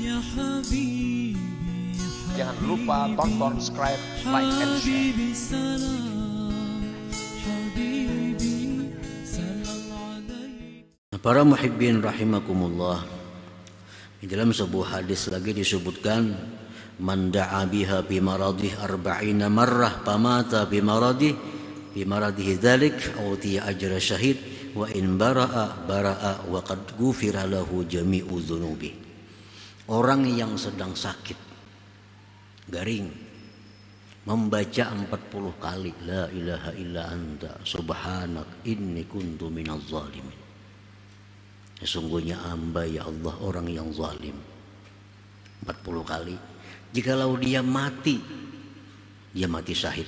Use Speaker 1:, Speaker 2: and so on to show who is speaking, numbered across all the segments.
Speaker 1: Ya Jangan lupa tonton, subscribe, like, and share. Para muhibbin rahimakumullah Di dalam sebuah hadis lagi disebutkan Man da'a biha bimaradih arba'ina marrah Pamata bimaradih Bimaradih dhalik Auti ajra syahid Wa in bara'a bara'a Wa qad gufira lahu jami'u dhunubi Orang yang sedang sakit garing membaca 40 kali la ilaha illa anta subhanak inni kuntu minaz zalimin. Sesungguhnya hamba ya Allah orang yang zalim. 40 kali. Jikalau dia mati dia mati syahid.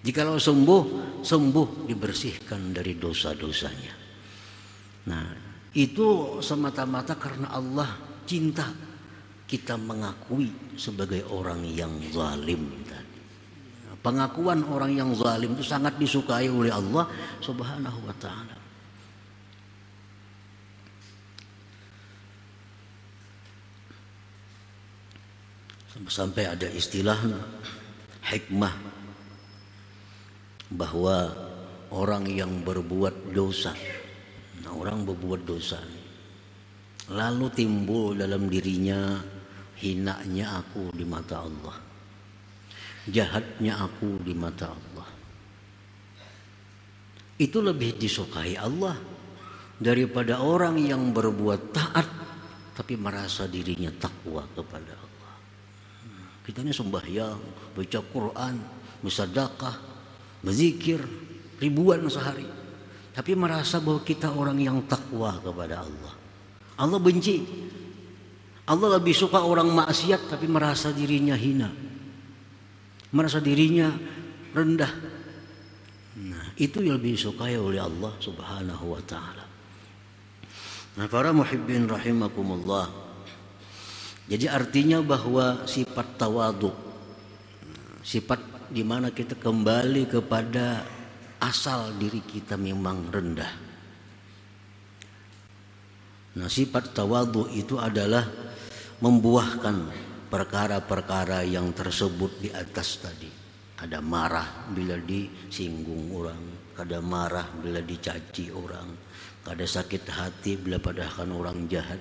Speaker 1: Jikalau sembuh, sembuh dibersihkan dari dosa-dosanya. Nah, itu semata-mata karena Allah cinta kita mengakui sebagai orang yang zalim Pengakuan orang yang zalim itu sangat disukai oleh Allah Subhanahu wa taala. Sampai ada istilah hikmah bahwa orang yang berbuat dosa, nah, orang berbuat dosa lalu timbul dalam dirinya hinanya aku di mata Allah jahatnya aku di mata Allah itu lebih disukai Allah daripada orang yang berbuat taat tapi merasa dirinya takwa kepada Allah kita ini sembahyang baca Quran bersedekah berzikir ribuan sehari tapi merasa bahwa kita orang yang takwa kepada Allah Allah benci. Allah lebih suka orang maksiat tapi merasa dirinya hina. Merasa dirinya rendah. Nah, itu yang lebih disukai oleh Allah Subhanahu wa taala. Nah, para muhibbin rahimakumullah. Jadi artinya bahwa sifat tawaduk, sifat dimana kita kembali kepada asal diri kita memang rendah. Nah sifat tawadu itu adalah membuahkan perkara-perkara yang tersebut di atas tadi. Ada marah bila disinggung orang, ada marah bila dicaci orang, ada sakit hati bila padahkan orang jahat,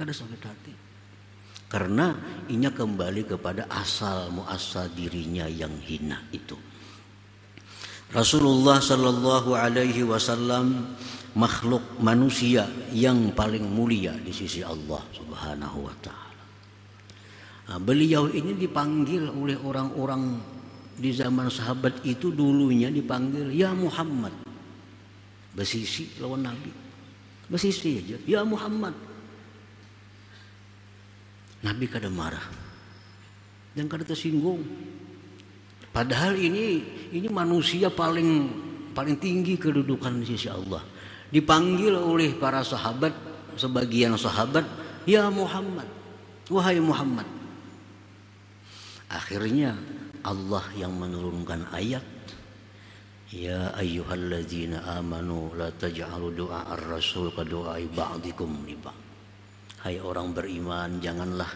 Speaker 1: ada sakit hati. Karena ini kembali kepada asal muasal dirinya yang hina itu. Rasulullah Shallallahu Alaihi Wasallam makhluk manusia yang paling mulia di sisi Allah Subhanahu Wa Taala. Nah, beliau ini dipanggil oleh orang-orang di zaman sahabat itu dulunya dipanggil ya Muhammad besisi lawan Nabi besisi aja ya Muhammad Nabi kada marah dan kada tersinggung Padahal ini ini manusia paling paling tinggi kedudukan di sisi Allah. Dipanggil oleh para sahabat, sebagian sahabat, "Ya Muhammad, wahai Muhammad." Akhirnya Allah yang menurunkan ayat Ya ayyuhalladzina amanu la taj'alu du'a ar-rasul ka du'a ba'dikum li Hai orang beriman, janganlah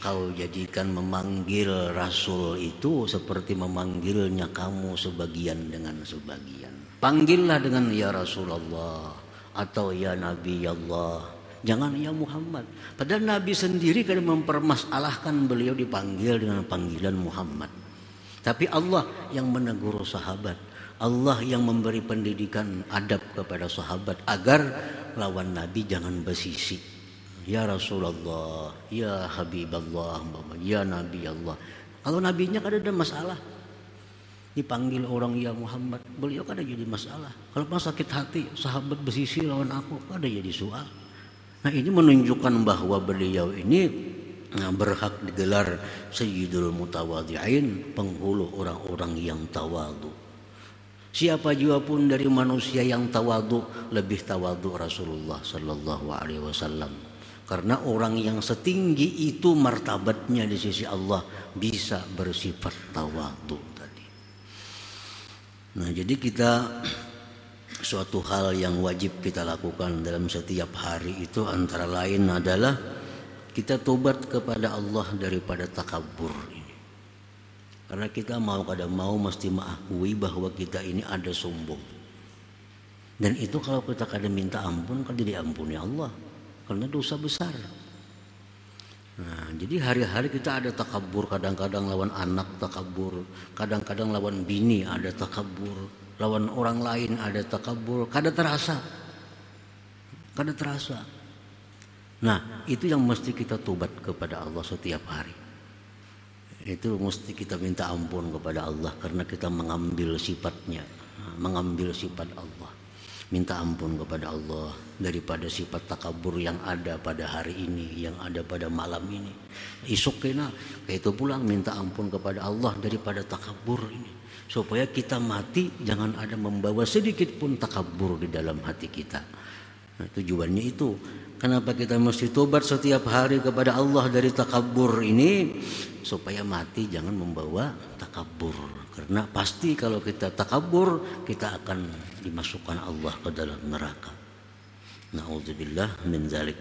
Speaker 1: Kau jadikan memanggil Rasul itu seperti memanggilnya kamu sebagian dengan sebagian. Panggillah dengan ya Rasulullah atau ya Nabi Allah. Jangan ya Muhammad. Padahal Nabi sendiri kan mempermasalahkan beliau dipanggil dengan panggilan Muhammad. Tapi Allah yang menegur sahabat. Allah yang memberi pendidikan adab kepada sahabat agar lawan Nabi jangan bersisik Ya Rasulullah, Ya Habiballah, Ya Nabi Allah. Kalau nabinya kan ada masalah. Dipanggil orang Ya Muhammad, beliau kan ada jadi masalah. Kalau pas sakit hati, sahabat bersisi lawan aku, kan ada jadi soal. Nah ini menunjukkan bahwa beliau ini nah, berhak digelar Sayyidul Mutawadi'in, penghulu orang-orang yang tawadu. Siapa jua pun dari manusia yang tawadu lebih tawadu Rasulullah Sallallahu Alaihi Wasallam. Karena orang yang setinggi itu martabatnya di sisi Allah bisa bersifat tawadu tadi. Nah, jadi kita suatu hal yang wajib kita lakukan dalam setiap hari itu antara lain adalah kita tobat kepada Allah daripada takabur ini. Karena kita mau kadang mau mesti mengakui bahwa kita ini ada sombong. Dan itu kalau kita kadang minta ampun kan tidak ampuni Allah karena dosa besar. Nah, jadi hari-hari kita ada takabur, kadang-kadang lawan anak takabur, kadang-kadang lawan bini ada takabur, lawan orang lain ada takabur, kadang terasa. Kadang terasa. Nah, itu yang mesti kita tobat kepada Allah setiap hari. Itu mesti kita minta ampun kepada Allah karena kita mengambil sifatnya, mengambil sifat Allah minta ampun kepada Allah daripada sifat takabur yang ada pada hari ini, yang ada pada malam ini. Isuk kena, itu pulang minta ampun kepada Allah daripada takabur ini. Supaya kita mati jangan ada membawa sedikit pun takabur di dalam hati kita. Nah, tujuannya itu Kenapa kita mesti tobat setiap hari kepada Allah dari takabur ini supaya mati jangan membawa takabur. Karena pasti kalau kita takabur kita akan dimasukkan Allah ke dalam neraka. Nauzubillah min zalik.